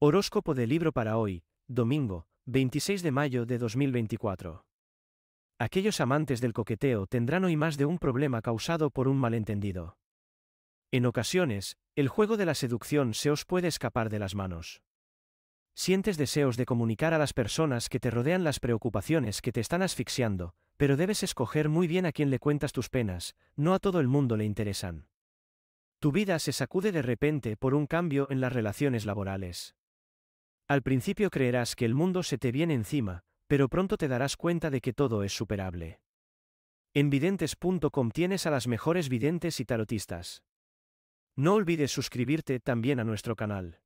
Horóscopo de libro para hoy, domingo, 26 de mayo de 2024. Aquellos amantes del coqueteo tendrán hoy más de un problema causado por un malentendido. En ocasiones, el juego de la seducción se os puede escapar de las manos. Sientes deseos de comunicar a las personas que te rodean las preocupaciones que te están asfixiando, pero debes escoger muy bien a quién le cuentas tus penas, no a todo el mundo le interesan. Tu vida se sacude de repente por un cambio en las relaciones laborales. Al principio creerás que el mundo se te viene encima, pero pronto te darás cuenta de que todo es superable. En videntes.com tienes a las mejores videntes y tarotistas. No olvides suscribirte también a nuestro canal.